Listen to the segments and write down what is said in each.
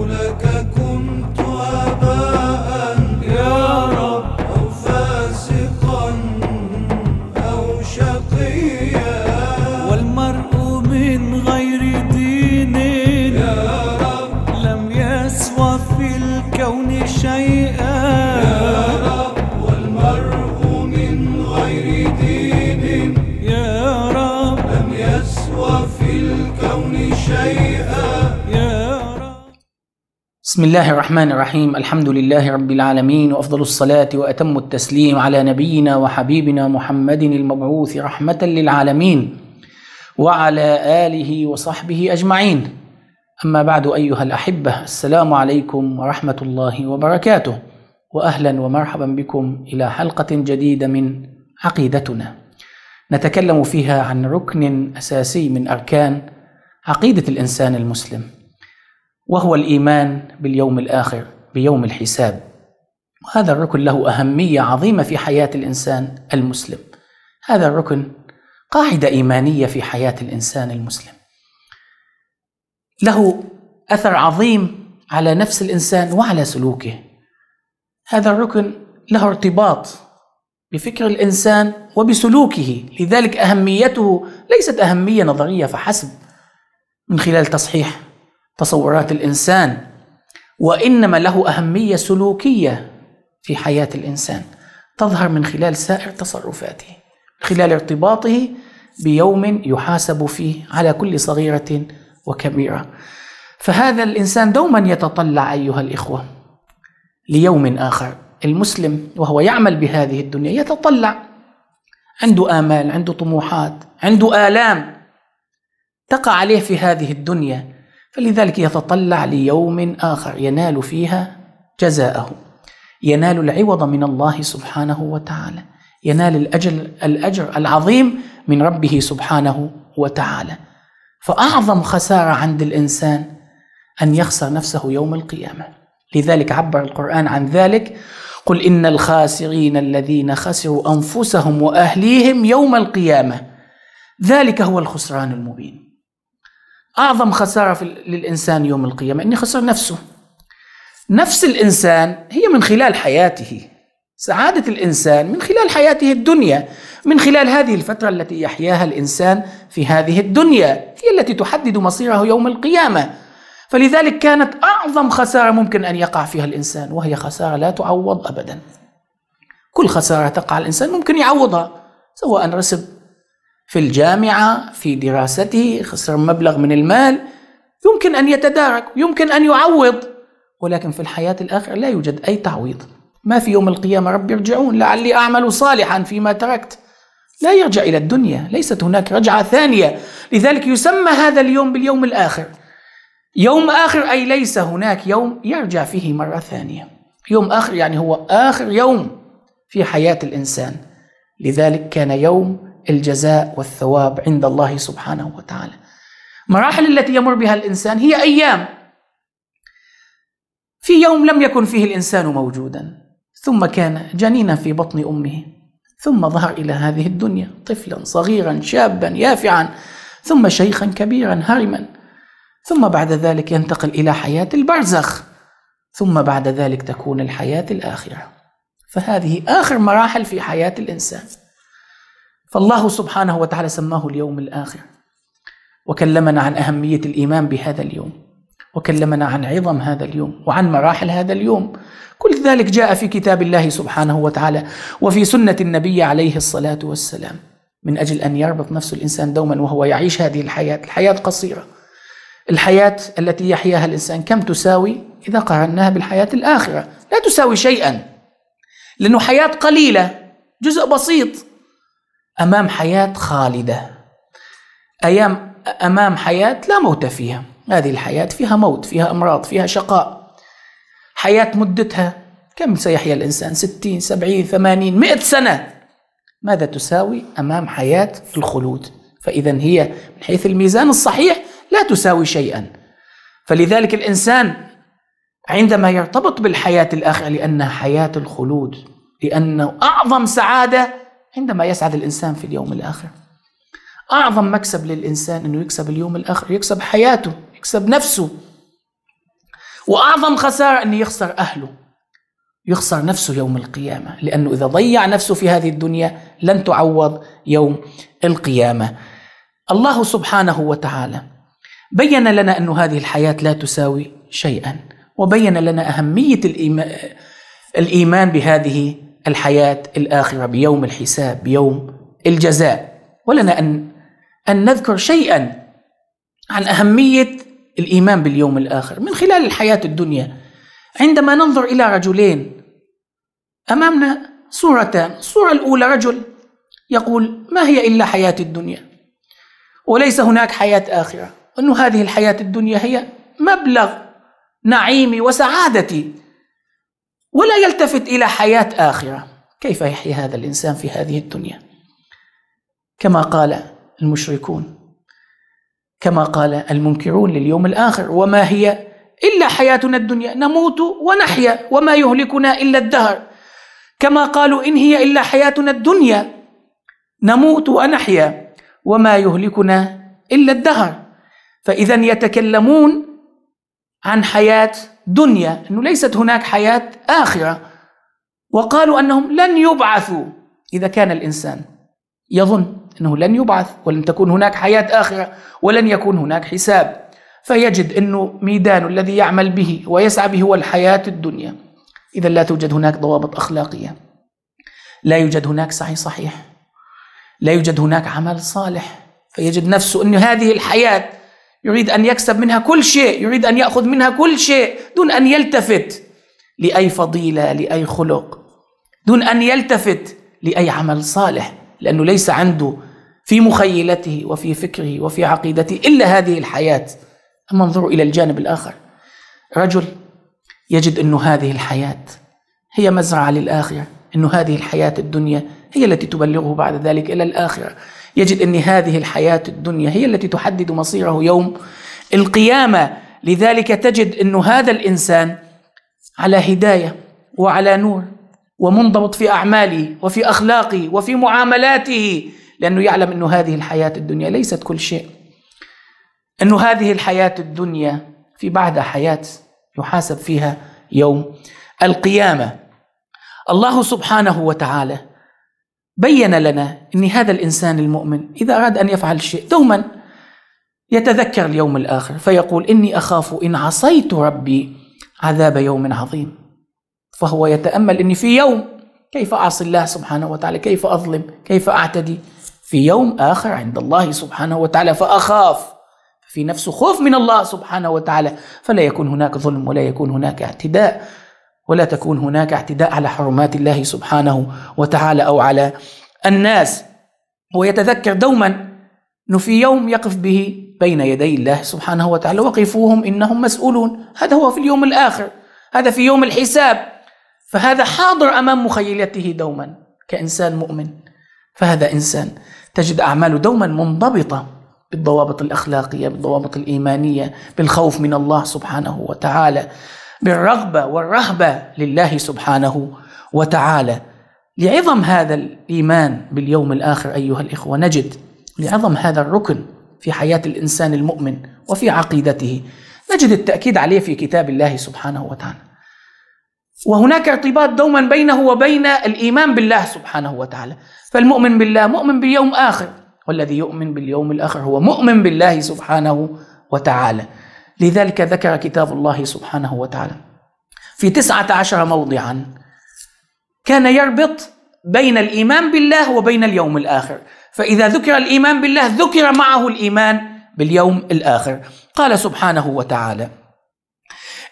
حولك كل بسم الله الرحمن الرحيم الحمد لله رب العالمين وافضل الصلاه واتم التسليم على نبينا وحبيبنا محمد المبعوث رحمه للعالمين وعلى اله وصحبه اجمعين اما بعد ايها الاحبه السلام عليكم ورحمه الله وبركاته واهلا ومرحبا بكم الى حلقه جديده من عقيدتنا نتكلم فيها عن ركن اساسي من اركان عقيده الانسان المسلم وهو الايمان باليوم الاخر بيوم الحساب وهذا الركن له اهميه عظيمه في حياه الانسان المسلم هذا الركن قاعده ايمانيه في حياه الانسان المسلم له اثر عظيم على نفس الانسان وعلى سلوكه هذا الركن له ارتباط بفكر الانسان وبسلوكه لذلك اهميته ليست اهميه نظريه فحسب من خلال تصحيح تصورات الانسان وانما له اهميه سلوكيه في حياه الانسان تظهر من خلال سائر تصرفاته خلال ارتباطه بيوم يحاسب فيه على كل صغيره وكبيره فهذا الانسان دوما يتطلع ايها الاخوه ليوم اخر المسلم وهو يعمل بهذه الدنيا يتطلع عنده امال عنده طموحات عنده الام تقع عليه في هذه الدنيا فلذلك يتطلع ليوم آخر ينال فيها جزاءه ينال العوض من الله سبحانه وتعالى ينال الأجل الأجر العظيم من ربه سبحانه وتعالى فأعظم خسارة عند الإنسان أن يخسر نفسه يوم القيامة لذلك عبر القرآن عن ذلك قل إن الخاسرين الذين خسروا أنفسهم وأهليهم يوم القيامة ذلك هو الخسران المبين اعظم خساره في للانسان يوم القيامه اني خسر نفسه نفس الانسان هي من خلال حياته سعاده الانسان من خلال حياته الدنيا من خلال هذه الفتره التي يحياها الانسان في هذه الدنيا هي التي تحدد مصيره يوم القيامه فلذلك كانت اعظم خساره ممكن ان يقع فيها الانسان وهي خساره لا تعوض ابدا كل خساره تقع الانسان ممكن يعوضها سواء رسب في الجامعة في دراسته خسر مبلغ من المال يمكن أن يتدارك يمكن أن يعوض ولكن في الحياة الآخرة لا يوجد أي تعويض ما في يوم القيامة رب يرجعون لعلي أعمل صالحا فيما تركت لا يرجع إلى الدنيا ليست هناك رجعة ثانية لذلك يسمى هذا اليوم باليوم الآخر يوم آخر أي ليس هناك يوم يرجع فيه مرة ثانية يوم آخر يعني هو آخر يوم في حياة الإنسان لذلك كان يوم الجزاء والثواب عند الله سبحانه وتعالى مراحل التي يمر بها الانسان هي ايام في يوم لم يكن فيه الانسان موجودا ثم كان جنينا في بطن امه ثم ظهر الى هذه الدنيا طفلا صغيرا شابا يافعا ثم شيخا كبيرا هرما ثم بعد ذلك ينتقل الى حياه البرزخ ثم بعد ذلك تكون الحياه الاخره فهذه اخر مراحل في حياه الانسان فالله سبحانه وتعالى سماه اليوم الآخر وكلمنا عن أهمية الإيمان بهذا اليوم وكلمنا عن عظم هذا اليوم وعن مراحل هذا اليوم كل ذلك جاء في كتاب الله سبحانه وتعالى وفي سنة النبي عليه الصلاة والسلام من أجل أن يربط نفس الإنسان دوما وهو يعيش هذه الحياة الحياة قصيرة الحياة التي يحياها الإنسان كم تساوي إذا قارناها بالحياة الآخرة لا تساوي شيئا لأنه حياة قليلة جزء بسيط امام حياه خالده ايام امام حياه لا موت فيها هذه الحياه فيها موت فيها امراض فيها شقاء حياه مدتها كم سيحيا الانسان 60 70 80 100 سنه ماذا تساوي امام حياه الخلود فاذا هي من حيث الميزان الصحيح لا تساوي شيئا فلذلك الانسان عندما يرتبط بالحياه الاخره لانها حياه الخلود لانه اعظم سعاده عندما يسعد الإنسان في اليوم الآخر أعظم مكسب للإنسان أنه يكسب اليوم الآخر يكسب حياته يكسب نفسه وأعظم خسارة أنه يخسر أهله يخسر نفسه يوم القيامة لأنه إذا ضيع نفسه في هذه الدنيا لن تعوض يوم القيامة الله سبحانه وتعالى بين لنا أن هذه الحياة لا تساوي شيئا وبين لنا أهمية الإيمان بهذه الحياة الآخرة بيوم الحساب بيوم الجزاء ولنا أن أن نذكر شيئا عن أهمية الإيمان باليوم الآخر من خلال الحياة الدنيا عندما ننظر إلى رجلين أمامنا صورتان الصورة الأولى رجل يقول ما هي إلا حياة الدنيا وليس هناك حياة آخرة أن هذه الحياة الدنيا هي مبلغ نعيمي وسعادتي ولا يلتفت الى حياه اخره كيف يحيي هذا الانسان في هذه الدنيا كما قال المشركون كما قال المنكرون لليوم الاخر وما هي الا حياتنا الدنيا نموت ونحيا وما يهلكنا الا الدهر كما قالوا ان هي الا حياتنا الدنيا نموت ونحيا وما يهلكنا الا الدهر فاذا يتكلمون عن حياه دنيا أنه ليست هناك حياة آخرة وقالوا أنهم لن يبعثوا إذا كان الإنسان يظن أنه لن يبعث ولن تكون هناك حياة آخرة ولن يكون هناك حساب فيجد أنه ميدان الذي يعمل به ويسعى به هو الحياة الدنيا إذا لا توجد هناك ضوابط أخلاقية لا يوجد هناك سعي صحيح لا يوجد هناك عمل صالح فيجد نفسه أن هذه الحياة يريد أن يكسب منها كل شيء يريد أن يأخذ منها كل شيء دون أن يلتفت لأي فضيلة لأي خلق دون أن يلتفت لأي عمل صالح لأنه ليس عنده في مخيلته وفي فكره وفي عقيدته إلا هذه الحياة أما انظروا إلى الجانب الآخر رجل يجد أن هذه الحياة هي مزرعة للآخرة أن هذه الحياة الدنيا هي التي تبلغه بعد ذلك إلى الآخرة يجد أن هذه الحياة الدنيا هي التي تحدد مصيره يوم القيامة لذلك تجد أن هذا الإنسان على هداية وعلى نور ومنضبط في أعماله وفي أخلاقه وفي معاملاته لأنه يعلم أن هذه الحياة الدنيا ليست كل شيء أن هذه الحياة الدنيا في بعدها حياة يحاسب فيها يوم القيامة الله سبحانه وتعالى بين لنا ان هذا الانسان المؤمن اذا اراد ان يفعل شيء دوما يتذكر اليوم الاخر فيقول اني اخاف ان عصيت ربي عذاب يوم عظيم فهو يتامل اني في يوم كيف اعصي الله سبحانه وتعالى كيف اظلم كيف اعتدي في يوم اخر عند الله سبحانه وتعالى فاخاف في نفسه خوف من الله سبحانه وتعالى فلا يكون هناك ظلم ولا يكون هناك اعتداء ولا تكون هناك اعتداء على حرمات الله سبحانه وتعالى او على الناس ويتذكر دوما انه في يوم يقف به بين يدي الله سبحانه وتعالى وقفوهم انهم مسؤولون هذا هو في اليوم الاخر هذا في يوم الحساب فهذا حاضر امام مخيلته دوما كانسان مؤمن فهذا انسان تجد اعماله دوما منضبطه بالضوابط الاخلاقيه بالضوابط الايمانيه بالخوف من الله سبحانه وتعالى بالرغبه والرهبه لله سبحانه وتعالى لعظم هذا الايمان باليوم الاخر ايها الاخوه نجد لعظم هذا الركن في حياه الانسان المؤمن وفي عقيدته نجد التاكيد عليه في كتاب الله سبحانه وتعالى وهناك ارتباط دوما بينه وبين الايمان بالله سبحانه وتعالى فالمؤمن بالله مؤمن باليوم اخر والذي يؤمن باليوم الاخر هو مؤمن بالله سبحانه وتعالى لذلك ذكر كتاب الله سبحانه وتعالى في تسعة عشر موضعا كان يربط بين الإيمان بالله وبين اليوم الآخر فإذا ذكر الإيمان بالله ذكر معه الإيمان باليوم الآخر قال سبحانه وتعالى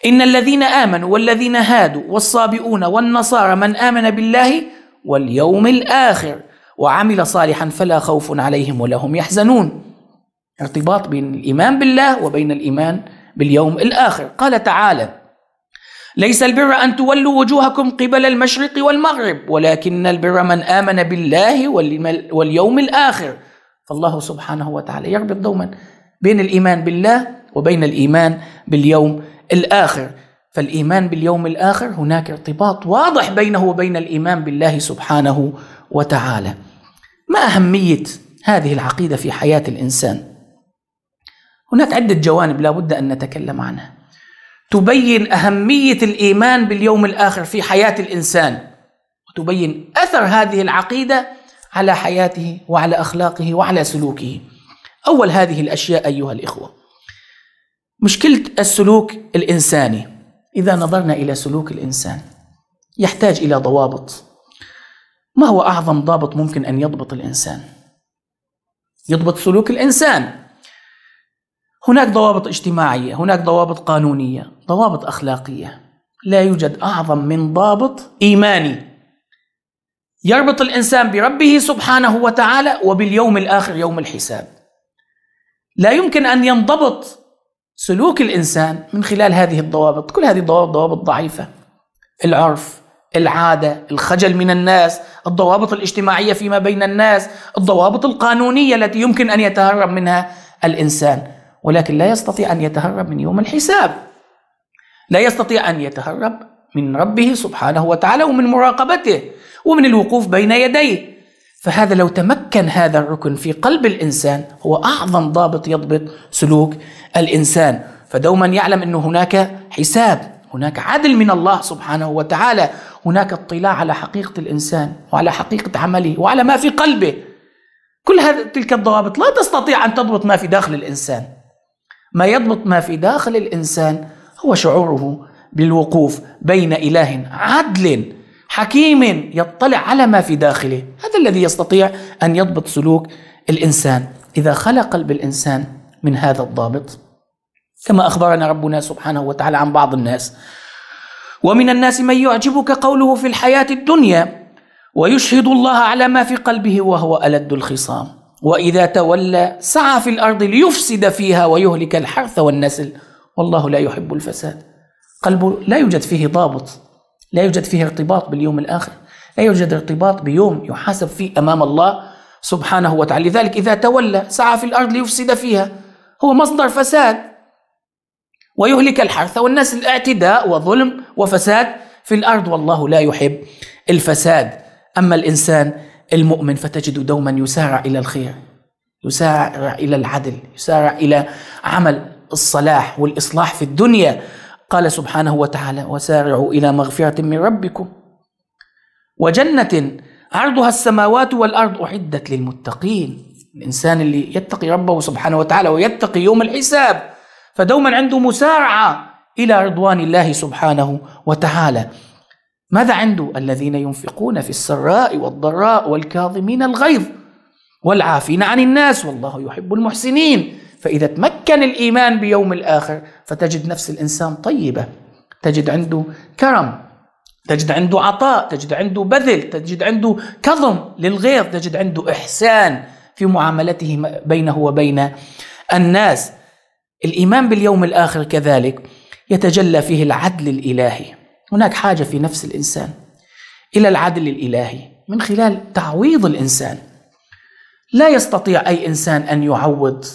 إن الذين آمنوا والذين هادوا والصابئون والنصارى من آمن بالله واليوم الآخر وعمل صالحا فلا خوف عليهم ولا هم يحزنون ارتباط بين الإيمان بالله وبين الإيمان باليوم الآخر قال تعالى ليس البر أن تولوا وجوهكم قبل المشرق والمغرب ولكن البر من آمن بالله واليوم الآخر فالله سبحانه وتعالى يربط دوما بين الإيمان بالله وبين الإيمان باليوم الآخر فالإيمان باليوم الآخر هناك ارتباط واضح بينه وبين الإيمان بالله سبحانه وتعالى ما أهمية هذه العقيدة في حياة الإنسان هناك عدة جوانب لابد أن نتكلم عنها تبين أهمية الإيمان باليوم الآخر في حياة الإنسان وتبين أثر هذه العقيدة على حياته وعلى أخلاقه وعلى سلوكه أول هذه الأشياء أيها الإخوة مشكلة السلوك الإنساني إذا نظرنا إلى سلوك الإنسان يحتاج إلى ضوابط ما هو أعظم ضابط ممكن أن يضبط الإنسان؟ يضبط سلوك الإنسان هناك ضوابط اجتماعيه هناك ضوابط قانونيه ضوابط اخلاقيه لا يوجد اعظم من ضابط ايماني يربط الانسان بربه سبحانه وتعالى وباليوم الاخر يوم الحساب لا يمكن ان ينضبط سلوك الانسان من خلال هذه الضوابط كل هذه الضوابط ضوابط ضعيفه العرف العاده الخجل من الناس الضوابط الاجتماعيه فيما بين الناس الضوابط القانونيه التي يمكن ان يتهرب منها الانسان ولكن لا يستطيع أن يتهرب من يوم الحساب لا يستطيع أن يتهرب من ربه سبحانه وتعالى ومن مراقبته ومن الوقوف بين يديه فهذا لو تمكن هذا الركن في قلب الإنسان هو أعظم ضابط يضبط سلوك الإنسان فدوما يعلم أن هناك حساب هناك عدل من الله سبحانه وتعالى هناك اطلاع على حقيقة الإنسان وعلى حقيقة عمله وعلى ما في قلبه كل هذه تلك الضوابط لا تستطيع أن تضبط ما في داخل الإنسان ما يضبط ما في داخل الإنسان هو شعوره بالوقوف بين إله عدل حكيم يطلع على ما في داخله هذا الذي يستطيع أن يضبط سلوك الإنسان إذا خلق قلب الإنسان من هذا الضابط كما أخبرنا ربنا سبحانه وتعالى عن بعض الناس ومن الناس من يعجبك قوله في الحياة الدنيا ويشهد الله على ما في قلبه وهو ألد الخصام واذا تولى سعى في الارض ليفسد فيها ويهلك الحرث والنسل والله لا يحب الفساد قلبه لا يوجد فيه ضابط لا يوجد فيه ارتباط باليوم الاخر لا يوجد ارتباط بيوم يحاسب فيه امام الله سبحانه وتعالى لذلك اذا تولى سعى في الارض ليفسد فيها هو مصدر فساد ويهلك الحرث والنسل اعتداء وظلم وفساد في الارض والله لا يحب الفساد اما الانسان المؤمن فتجد دوما يسارع الى الخير يسارع الى العدل يسارع الى عمل الصلاح والاصلاح في الدنيا قال سبحانه وتعالى وسارعوا الى مغفره من ربكم وجنه عرضها السماوات والارض اعدت للمتقين الانسان اللي يتقي ربه سبحانه وتعالى ويتقي يوم الحساب فدوما عنده مسارعه الى رضوان الله سبحانه وتعالى ماذا عنده الذين ينفقون في السراء والضراء والكاظمين الغيظ والعافين عن الناس والله يحب المحسنين فإذا تمكن الإيمان بيوم الآخر فتجد نفس الإنسان طيبة تجد عنده كرم تجد عنده عطاء تجد عنده بذل تجد عنده كظم للغيظ تجد عنده إحسان في معاملته بينه وبين الناس الإيمان باليوم الآخر كذلك يتجلى فيه العدل الإلهي هناك حاجه في نفس الانسان الى العدل الالهي من خلال تعويض الانسان لا يستطيع اي انسان ان يعوض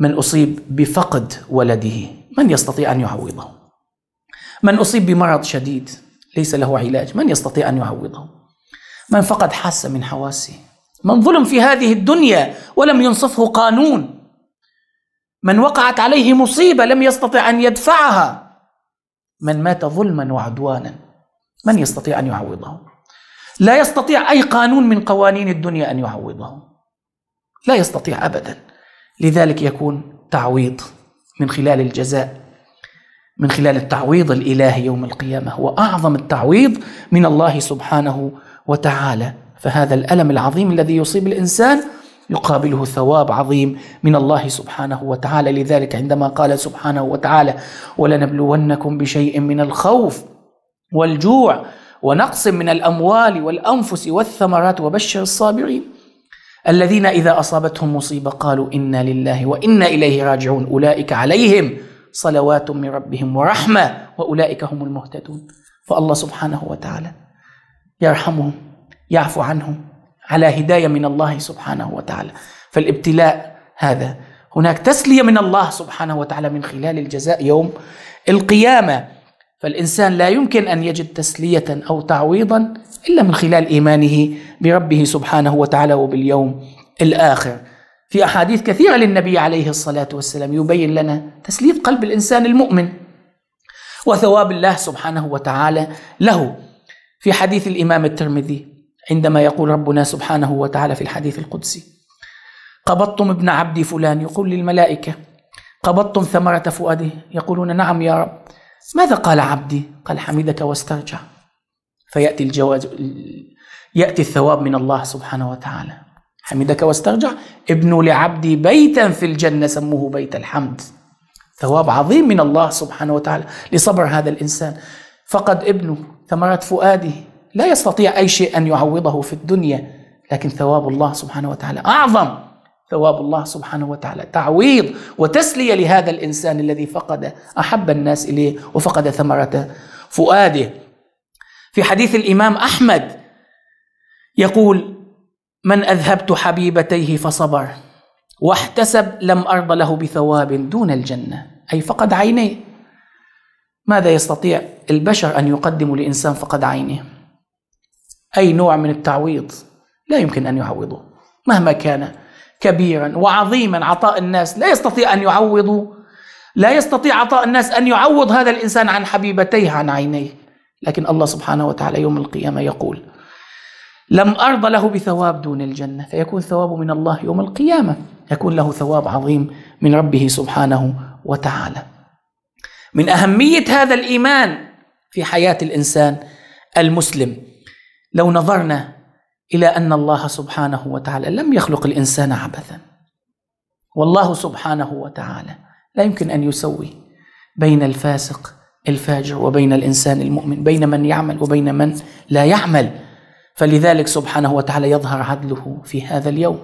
من اصيب بفقد ولده من يستطيع ان يعوضه من اصيب بمرض شديد ليس له علاج من يستطيع ان يعوضه من فقد حاسه من حواسه من ظلم في هذه الدنيا ولم ينصفه قانون من وقعت عليه مصيبه لم يستطع ان يدفعها من مات ظلما وعدوانا من يستطيع ان يعوضه؟ لا يستطيع اي قانون من قوانين الدنيا ان يعوضه. لا يستطيع ابدا. لذلك يكون تعويض من خلال الجزاء من خلال التعويض الالهي يوم القيامه هو اعظم التعويض من الله سبحانه وتعالى فهذا الالم العظيم الذي يصيب الانسان يقابله ثواب عظيم من الله سبحانه وتعالى لذلك عندما قال سبحانه وتعالى ولنبلونكم بشيء من الخوف والجوع ونقص من الاموال والانفس والثمرات وبشر الصابرين الذين اذا اصابتهم مصيبه قالوا انا لله وانا اليه راجعون اولئك عليهم صلوات من ربهم ورحمه واولئك هم المهتدون فالله سبحانه وتعالى يرحمهم يعفو عنهم على هدايه من الله سبحانه وتعالى فالابتلاء هذا هناك تسليه من الله سبحانه وتعالى من خلال الجزاء يوم القيامه فالانسان لا يمكن ان يجد تسليه او تعويضا الا من خلال ايمانه بربه سبحانه وتعالى وباليوم الاخر في احاديث كثيره للنبي عليه الصلاه والسلام يبين لنا تسليه قلب الانسان المؤمن وثواب الله سبحانه وتعالى له في حديث الامام الترمذي عندما يقول ربنا سبحانه وتعالى في الحديث القدسي قبضتم ابن عبدي فلان يقول للملائكة قبضتم ثمرة فؤاده يقولون نعم يا رب ماذا قال عبدي قال حمدك واسترجع فيأتي الجواز يأتي الثواب من الله سبحانه وتعالى حمدك واسترجع ابن لعبدي بيتا في الجنة سموه بيت الحمد ثواب عظيم من الله سبحانه وتعالى لصبر هذا الإنسان فقد ابنه ثمرة فؤاده لا يستطيع أي شيء أن يعوضه في الدنيا لكن ثواب الله سبحانه وتعالى أعظم ثواب الله سبحانه وتعالى تعويض وتسلية لهذا الإنسان الذي فقد أحب الناس إليه وفقد ثمرة فؤاده في حديث الإمام أحمد يقول من أذهبت حبيبتيه فصبر واحتسب لم أرض له بثواب دون الجنة أي فقد عينيه ماذا يستطيع البشر أن يقدموا لإنسان فقد عينه أي نوع من التعويض لا يمكن أن يعوضه مهما كان كبيرا وعظيما عطاء الناس لا يستطيع أن يعوضوا لا يستطيع عطاء الناس أن يعوض هذا الإنسان عن حبيبتيه عن عينيه لكن الله سبحانه وتعالى يوم القيامة يقول لم أرض له بثواب دون الجنة فيكون ثوابه من الله يوم القيامة يكون له ثواب عظيم من ربه سبحانه وتعالى من أهمية هذا الإيمان في حياة الإنسان المسلم لو نظرنا الى ان الله سبحانه وتعالى لم يخلق الانسان عبثا والله سبحانه وتعالى لا يمكن ان يسوي بين الفاسق الفاجر وبين الانسان المؤمن بين من يعمل وبين من لا يعمل فلذلك سبحانه وتعالى يظهر عدله في هذا اليوم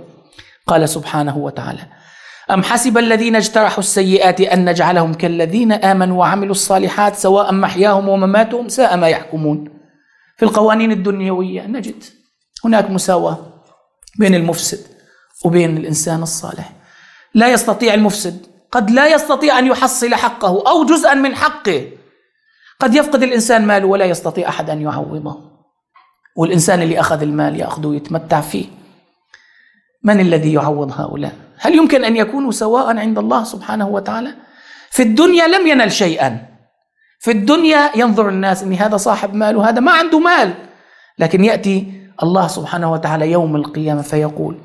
قال سبحانه وتعالى أم حسب الذين اجترحوا السيئات أن نجعلهم كالذين آمنوا وعملوا الصالحات سواء محياهم ومماتهم ساء ما يحكمون في القوانين الدنيوية نجد هناك مساواة بين المفسد وبين الإنسان الصالح لا يستطيع المفسد قد لا يستطيع أن يحصل حقه أو جزءا من حقه قد يفقد الإنسان ماله ولا يستطيع أحد أن يعوضه والإنسان اللي أخذ المال يأخذه يتمتع فيه من الذي يعوض هؤلاء هل يمكن أن يكونوا سواء عند الله سبحانه وتعالى في الدنيا لم ينل شيئا في الدنيا ينظر الناس ان هذا صاحب مال وهذا ما عنده مال لكن ياتي الله سبحانه وتعالى يوم القيامه فيقول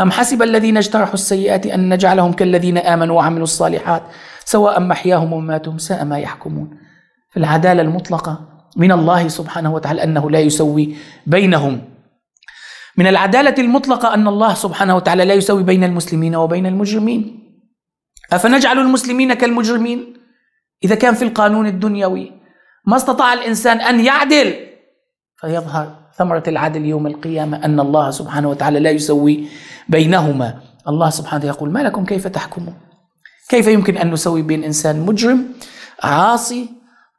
أم حسب الذين اجترحوا السيئات أن نجعلهم كالذين آمنوا وعملوا الصالحات سواء محياهم وماتهم ساء ما يحكمون في العدالة المطلقة من الله سبحانه وتعالى أنه لا يسوي بينهم من العدالة المطلقة أن الله سبحانه وتعالى لا يسوي بين المسلمين وبين المجرمين أفنجعل المسلمين كالمجرمين إذا كان في القانون الدنيوي ما استطاع الإنسان أن يعدل فيظهر ثمرة العدل يوم القيامة أن الله سبحانه وتعالى لا يسوي بينهما الله سبحانه وتعالى يقول ما لكم كيف تحكمون كيف يمكن أن نسوي بين إنسان مجرم عاصي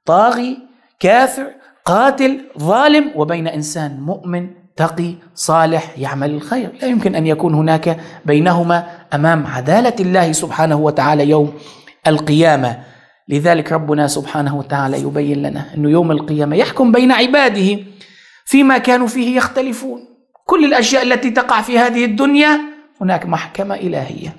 طاغي كافر قاتل ظالم وبين إنسان مؤمن تقي صالح يعمل الخير لا يمكن أن يكون هناك بينهما أمام عدالة الله سبحانه وتعالى يوم القيامة لذلك ربنا سبحانه وتعالى يبين لنا أنه يوم القيامة يحكم بين عباده فيما كانوا فيه يختلفون كل الأشياء التي تقع في هذه الدنيا هناك محكمة إلهية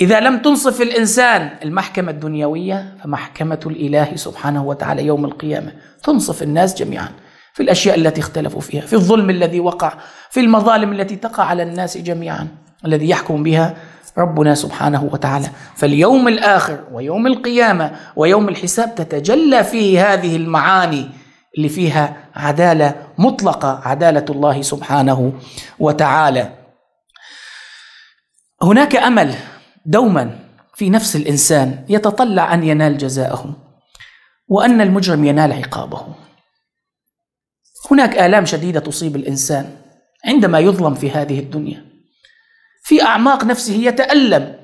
إذا لم تنصف الإنسان المحكمة الدنيوية فمحكمة الإله سبحانه وتعالى يوم القيامة تنصف الناس جميعا في الأشياء التي اختلفوا فيها في الظلم الذي وقع في المظالم التي تقع على الناس جميعا الذي يحكم بها ربنا سبحانه وتعالى فاليوم الآخر ويوم القيامة ويوم الحساب تتجلى فيه هذه المعاني اللي فيها عدالة مطلقة عدالة الله سبحانه وتعالى هناك أمل دوما في نفس الإنسان يتطلع أن ينال جزاءه وأن المجرم ينال عقابه هناك آلام شديدة تصيب الإنسان عندما يظلم في هذه الدنيا في أعماق نفسه يتألم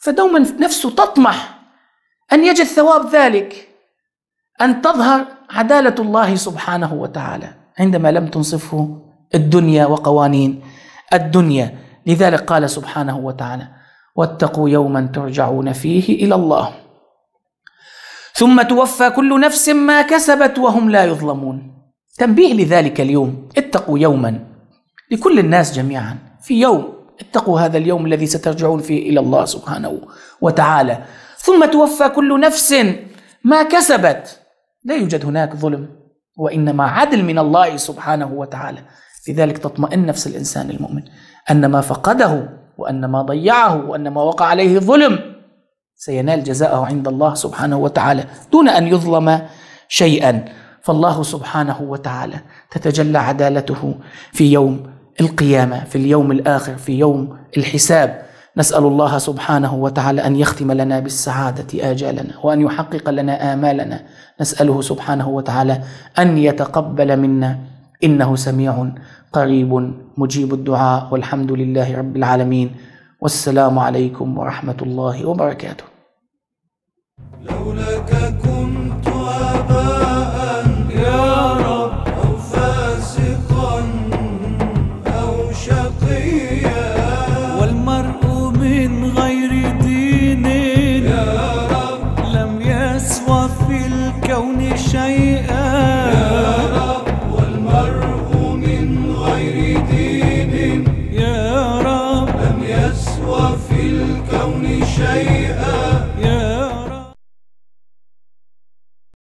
فدوما نفسه تطمح أن يجد ثواب ذلك أن تظهر عدالة الله سبحانه وتعالى عندما لم تنصفه الدنيا وقوانين الدنيا لذلك قال سبحانه وتعالى واتقوا يوما ترجعون فيه إلى الله ثم توفى كل نفس ما كسبت وهم لا يظلمون تنبيه لذلك اليوم اتقوا يوما لكل الناس جميعا في يوم اتقوا هذا اليوم الذي سترجعون فيه الى الله سبحانه وتعالى ثم توفى كل نفس ما كسبت لا يوجد هناك ظلم وانما عدل من الله سبحانه وتعالى لذلك تطمئن نفس الانسان المؤمن ان ما فقده وان ما ضيعه وان ما وقع عليه ظلم سينال جزاءه عند الله سبحانه وتعالى دون ان يظلم شيئا فالله سبحانه وتعالى تتجلى عدالته في يوم القيامة في اليوم الآخر في يوم الحساب نسأل الله سبحانه وتعالى أن يختم لنا بالسعادة آجالنا وأن يحقق لنا آمالنا نسأله سبحانه وتعالى أن يتقبل منا إنه سميع قريب مجيب الدعاء والحمد لله رب العالمين والسلام عليكم ورحمة الله وبركاته لولاك كنت أبا